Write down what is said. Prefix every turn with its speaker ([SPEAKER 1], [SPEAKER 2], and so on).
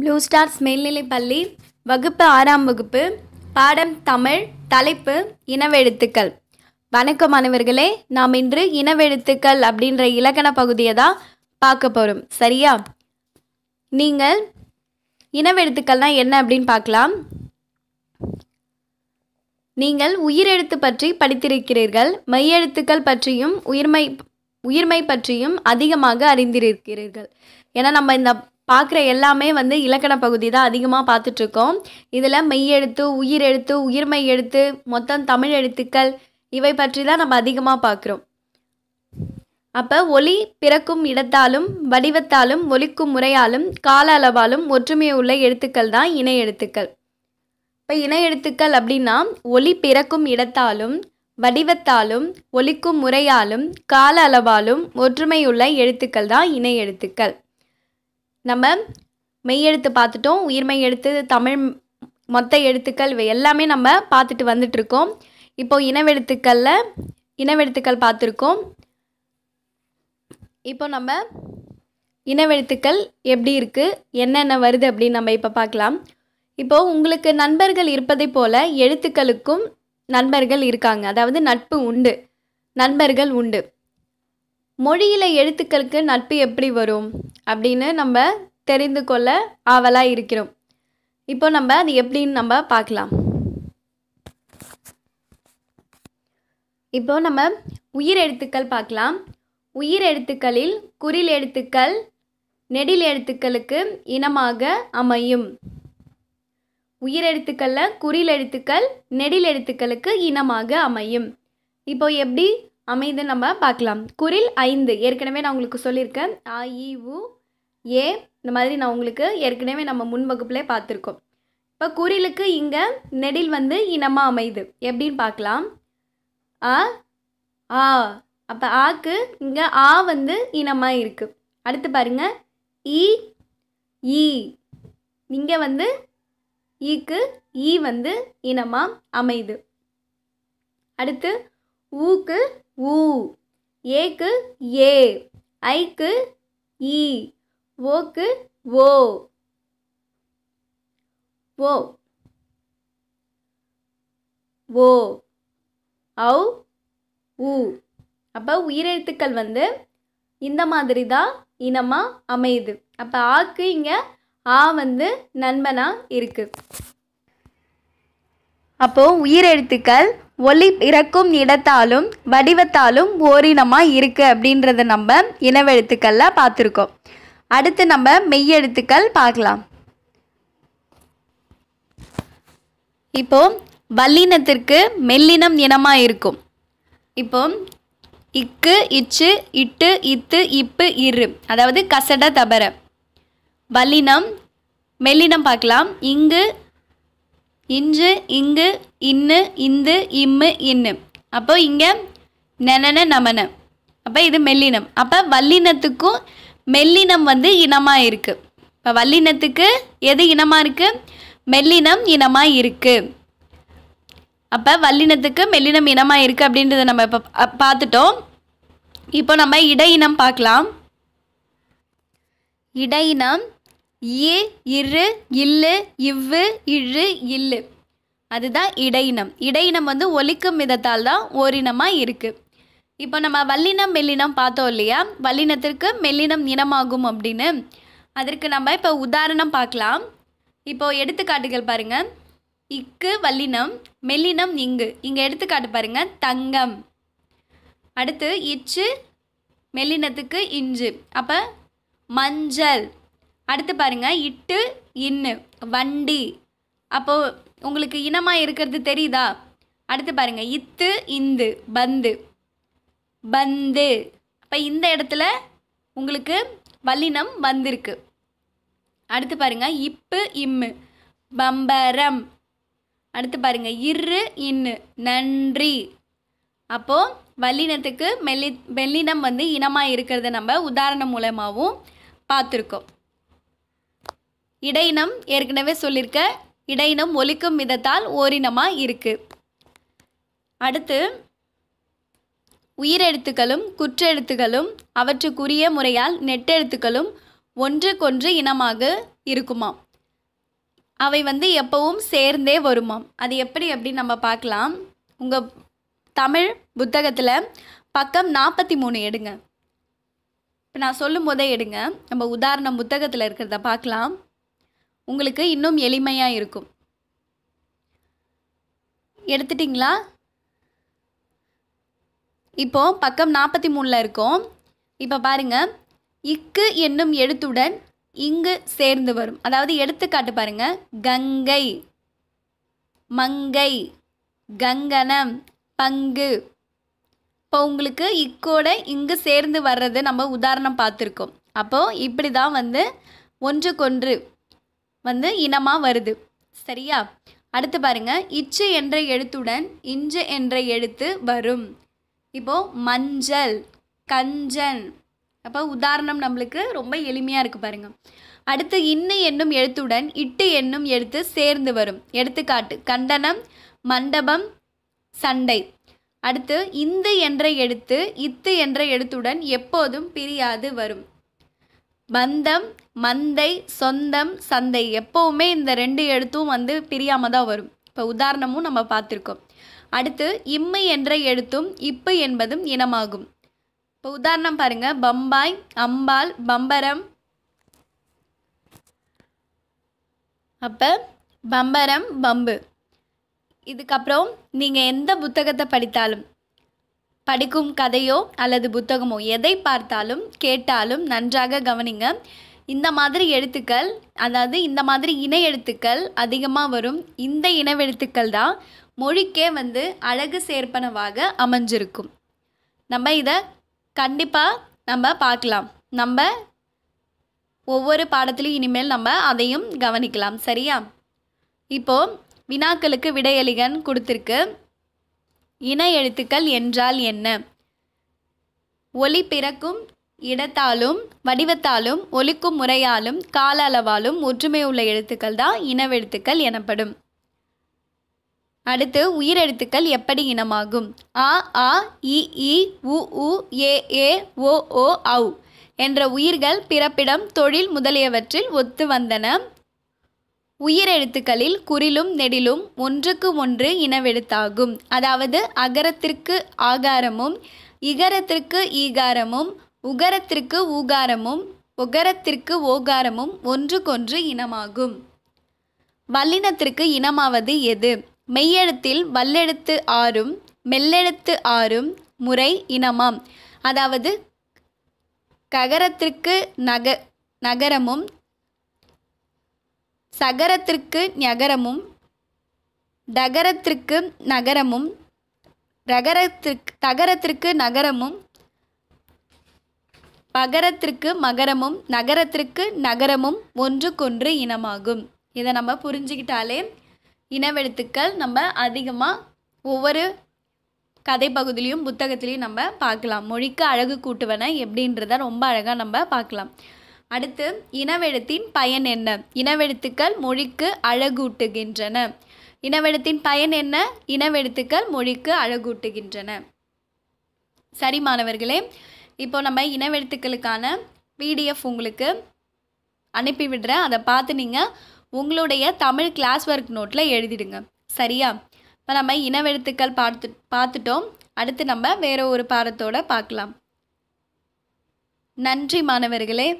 [SPEAKER 1] blue stars பள்ளி வகுப்பு ஆறாம் வகுப்பு பாடம் தமிழ் தலைப்பு இனவெழுத்துக்கள் வணக்கம் மாணவர்களே நாம் இன்று இனவெழுத்துக்கள் அப்படின்ற இலக்கண பகுதியை தான் பார்க்க போகிறோம் சரியா நீங்கள் இனவெழுத்துக்கள்னால் என்ன அப்படின்னு பார்க்கலாம் நீங்கள் உயிரெழுத்து பற்றி படித்திருக்கிறீர்கள் மெய்யெழுத்துக்கள் பற்றியும் உயிர்மை உயிர்மை பற்றியும் அதிகமாக அறிந்திருக்கிறீர்கள் ஏன்னா நம்ம இந்த பார்க்குற எல்லாமே வந்து இலக்கண பகுதி தான் அதிகமாக பார்த்துட்ருக்கோம் இதில் மெய்யெழுத்து எழுத்து உயிர்மை எழுத்து மொத்தம் தமிழ் எழுத்துக்கள் இவை பற்றி தான் நம்ம அதிகமாக பார்க்குறோம் அப்போ ஒலி பிறக்கும் இடத்தாலும் வடிவத்தாலும் ஒலிக்கும் முறையாலும் கால அளவாலும் ஒற்றுமை உள்ள எழுத்துக்கள் தான் இணை எழுத்துக்கள் இப்போ இணை எழுத்துக்கள் அப்படின்னா ஒலி பிறக்கும் இடத்தாலும் வடிவத்தாலும் ஒலிக்கும் முறையாலும் கால அளவாலும் ஒற்றுமையுள்ள எழுத்துக்கள் தான் இணை எழுத்துக்கள் நம்ம மெய் எழுத்து பார்த்துட்டோம் உயிர்மை எழுத்து தமிழ் மொத்த எழுத்துக்கள் இவை எல்லாமே நம்ம பார்த்துட்டு வந்துட்டுருக்கோம் இப்போது இனவெழுத்துக்களில் இனவெழுத்துக்கள் பார்த்துருக்கோம் இப்போ நம்ம இனவெழுத்துக்கள் எப்படி இருக்குது என்னென்ன வருது அப்படின்னு நம்ம இப்போ பார்க்கலாம் இப்போது உங்களுக்கு நண்பர்கள் இருப்பதை போல எழுத்துக்களுக்கும் நண்பர்கள் இருக்காங்க அதாவது நட்பு உண்டு நண்பர்கள் உண்டு மொழியில் எழுத்துக்களுக்கு நட்பு எப்படி வரும் அப்படின்னு நம்ம தெரிந்து கொள்ள ஆவலாக இருக்கிறோம் இப்போ நம்ம அது எப்படின்னு நம்ம பார்க்கலாம் இப்போ நம்ம உயிர் எழுத்துக்கள் பார்க்கலாம் உயிர் எழுத்துக்களில் குறில் எழுத்துக்கள் நெடில் எழுத்துக்களுக்கு இனமாக அமையும் உயிர் எழுத்துக்களில் குறில் எழுத்துக்கள் நெடில் எழுத்துக்களுக்கு இனமாக அமையும் இப்போ எப்படி அமைந்து நம்ம பார்க்கலாம் குறில் ஐந்து ஏற்கனவே நான் உங்களுக்கு சொல்லியிருக்கேன் இ உ ஏ இந்த மாதிரி நான் உங்களுக்கு ஏற்கனவே நம்ம முன்வகுப்பிலே பார்த்துருக்கோம் இப்போ குரிலுக்கு இங்கே நெடில் வந்து இனமாக அமையுது எப்படின்னு பார்க்கலாம் ஆ ஆ அப்போ ஆக்கு இங்கே ஆ வந்து இனமாக இருக்குது அடுத்து பாருங்கள் இ ஈ இங்கே வந்து ஈக்கு ஈ வந்து இனமாக அமையுது அடுத்து ஊக்கு ஊ ஏக்கு ஏ ஐக்கு ஈ ஓக்கு ஓ ஓ ஓ ஔ உ அப்போ உயிரெழுத்துக்கள் வந்து இந்த மாதிரி தான் இனமாக அமையுது அப்போ ஆக்கு இங்கே ஆ வந்து நண்பனாக இருக்குது அப்போது உயிரெழுத்துக்கள் ஒளி இறக்கும் இடத்தாலும் வடிவத்தாலும் ஓரினமாக இருக்குது அப்படின்றத நம்ம இனவெழுத்துக்களில் பார்த்துருக்கோம் அடுத்து நம்ம மெய்யெழுத்துக்கள் பார்க்கலாம் இப்போ வல்லினத்திற்கு மெல்லினம் இனமா இருக்கும் இப்போ இக்கு இச்சு இட்டு இத்து இப்பு இரு அதாவது கசட தபர வல்லினம் மெல்லினம் பார்க்கலாம் இங்கு இஞ்சு இங்கு இன்னு இந்து இம்மு இன்னு அப்போ இங்கே நெனன நமன அப்போ இது மெல்லினம் அப்போ வல்லினத்துக்கும் மெல்லினம் வந்து இனமாக இருக்குது இப்போ வல்லினத்துக்கு எது இனமாக இருக்குது மெல்லினம் இனமாக இருக்குது அப்போ வல்லினத்துக்கு மெல்லினம் இனமாக இருக்குது அப்படின்றத நம்ம இப்போ பார்த்துட்டோம் இப்போ நம்ம இடையினம் பார்க்கலாம் இடையினம் ஈ இரு இல்லு இவ்வு இழு இல்லு அதுதான் இடையினம் இடையினம் வந்து ஒலிக்கும் விதத்தால் தான் ஓரினமாக இருக்குது இப்போ நம்ம வல்லினம் மெல்லினம் பார்த்தோம் இல்லையா வல்லினத்திற்கு மெல்லினம் இனமாகும் அப்படின்னு அதற்கு நம்ம இப்போ உதாரணம் பார்க்கலாம் இப்போது எடுத்துக்காட்டுகள் பாருங்கள் இக்கு வல்லினம் மெல்லினம் இங்கு இங்கே எடுத்துக்காட்டு பாருங்கள் தங்கம் அடுத்து இச்சு மெல்லினத்துக்கு இஞ்சு அப்போ மஞ்சள் அடுத்து பாருங்கள் இட்டு இன்னு வண்டி அப்போது உங்களுக்கு இனமாக இருக்கிறது தெரியுதா அடுத்து பாருங்கள் இத்து இந்து பந்து பந்து அப்போ இந்த இடத்துல உங்களுக்கு வல்லினம் வந்திருக்கு அடுத்து பாருங்க இப்பு இம்மு பம்பரம் அடுத்து பாருங்க இரு இன்னு நன்றி அப்போது வல்லினத்துக்கு மெல்லி வெள்ளினம் வந்து இனமாக இருக்கிறத நம்ம உதாரணம் மூலமாகவும் பார்த்துருக்கோம் இடையினம் ஏற்கனவே சொல்லியிருக்க இடையினம் ஒழிக்கும் விதத்தால் ஓரினமாக இருக்குது அடுத்து உயிரெழுத்துக்களும் குற்றெழுத்துக்களும் அவற்றுக்குரிய முறையால் நெட்டெழுத்துக்களும் ஒன்றுக்கொன்று இனமாக இருக்குமாம் அவை வந்து எப்பவும் சேர்ந்தே வருமாம் அது எப்படி அப்படின்னு நம்ம பார்க்கலாம் உங்கள் தமிழ் புத்தகத்தில் பக்கம் நாற்பத்தி மூணு எடுங்க இப்போ நான் சொல்லும் போதே எடுங்க நம்ம உதாரணம் புத்தகத்தில் இருக்கிறத பார்க்கலாம் உங்களுக்கு இன்னும் எளிமையாக இருக்கும் எடுத்துட்டிங்களா இப்போது பக்கம் நாற்பத்தி மூணில் இருக்கோம் இப்போ பாருங்க இக்கு என்னும் எழுத்துடன் இங்கு சேர்ந்து வரும் அதாவது எடுத்துக்காட்டு பாருங்க கங்கை மங்கை கங்கனம் பங்கு இப்போ உங்களுக்கு இக்கோட இங்கு சேர்ந்து வர்றது நம்ம உதாரணம் பார்த்துருக்கோம் அப்போது இப்படி தான் வந்து ஒன்றுக்கொன்று வந்து இனமாக வருது சரியா அடுத்து பாருங்கள் இச்சு என்ற எழுத்துடன் இஞ்சு என்ற எழுத்து வரும் இப்போது மஞ்சள் கஞ்சன் அப்போ உதாரணம் நம்மளுக்கு ரொம்ப எளிமையாக இருக்குது பாருங்கள் அடுத்து இன்னு என்னும் எழுத்துடன் இட்டு என்னும் எழுத்து சேர்ந்து வரும் எடுத்துக்காட்டு கண்டனம் மண்டபம் சண்டை அடுத்து இந்து என்ற எழுத்து இத்து என்ற எழுத்துடன் எப்போதும் பிரியாது வரும் பந்தம் மந்தை சொந்தம் சந்தை எப்போவுமே இந்த ரெண்டு எழுத்தும் வந்து பிரியாமல் தான் வரும் இப்போ உதாரணமும் நம்ம பார்த்துருக்கோம் அடுத்து இம்மை என்ற எழுத்தும் இப்பு என்பதும் இனமாகும் இப்போ உதாரணம் பாருங்கள் பம்பாய் அம்பாள் பம்பரம் அப்போ பம்பரம் பம்பு இதுக்கப்புறம் நீங்கள் எந்த புத்தகத்தை படித்தாலும் படிக்கும் கதையோ அல்லது புத்தகமோ எதை பார்த்தாலும் கேட்டாலும் நன்றாக கவனிங்க இந்த மாதிரி எழுத்துக்கள் அதாவது இந்த மாதிரி இணை எழுத்துக்கள் அதிகமாக வரும் இந்த இனவெழுத்துக்கள் தான் மொழிக்கே வந்து அழகு சேர்ப்பனவாக அமைஞ்சிருக்கும் நம்ம இதை கண்டிப்பாக நம்ம பார்க்கலாம் நம்ம ஒவ்வொரு பாடத்திலையும் இனிமேல் நம்ம அதையும் கவனிக்கலாம் சரியா இப்போது வினாக்களுக்கு விடையளிகன் கொடுத்துருக்கு இன எழுத்துக்கள் என்றால் என்ன ஒளி பிறக்கும் இடத்தாலும் வடிவத்தாலும் ஒலிக்கும் முறையாலும் கால அளவாலும் ஒற்றுமை உள்ள எழுத்துக்கள் தான் இனவெழுத்துக்கள் எனப்படும் அடுத்து உயிரெழுத்துக்கள் எப்படி இனமாகும் ஆ ஆ இ இ உ உ ஏ ஏ ஓ ஓ ஔ என்ற உயிர்கள் பிறப்பிடம் தொழில் முதலியவற்றில் ஒத்து வந்தன உயிரெழுத்துக்களில் குறிலும் நெடிலும் ஒன்றுக்கு ஒன்று இனவெழுத்தாகும் அதாவது அகரத்திற்கு ஆகாரமும் இகரத்திற்கு ஈகாரமும் உகரத்திற்கு ஊகாரமும் உகரத்திற்கு ஓகாரமும் ஒன்றுக்கொன்று இனமாகும் வல்லினத்திற்கு இனமாவது எது மெய்யெழுத்தில் வல்லெழுத்து ஆறும் மெல்லெழுத்து ஆறும் முறை இனமாம் அதாவது ககரத்திற்கு நக நகரமும் சகரத்திற்கு நகரமும் டகரத்திற்கு நகரமும் ரகரத்திற்கு தகரத்திற்கு நகரமும் பகரத்திற்கு மகரமும் நகரத்திற்கு நகரமும் ஒன்றுக்கொன்று இனமாகும் இதை நம்ம புரிஞ்சுக்கிட்டாலே இனவெழுத்துக்கள் நம்ம அதிகமாக ஒவ்வொரு கதை பகுதியிலையும் புத்தகத்திலையும் நம்ம பார்க்கலாம் மொழிக்கு அழகு கூட்டுவன எப்படின்றத ரொம்ப அழகாக நம்ம பார்க்கலாம் அடுத்து இனவெழுத்தின் பயன் என்ன இனவெழுத்துக்கள் மொழிக்கு அழகூட்டுகின்றன இனவெழுத்தின் பயன் என்ன இனவெழுத்துக்கள் மொழிக்கு அழகூட்டுகின்றன சரி மாணவர்களே இப்போ நம்ம இனவெழுத்துக்களுக்கான பிடிஎஃப் உங்களுக்கு அனுப்பிவிடுறேன் அதை பார்த்து நீங்கள் உங்களுடைய தமிழ் கிளாஸ் ஒர்க் நோட்டில் எழுதிடுங்க சரியா இப்போ நம்ம இனவெழுத்துக்கள் பார்த்து பார்த்துட்டோம் அடுத்து நம்ம வேறு ஒரு பாடத்தோடு பார்க்கலாம் நன்றி மாணவர்களே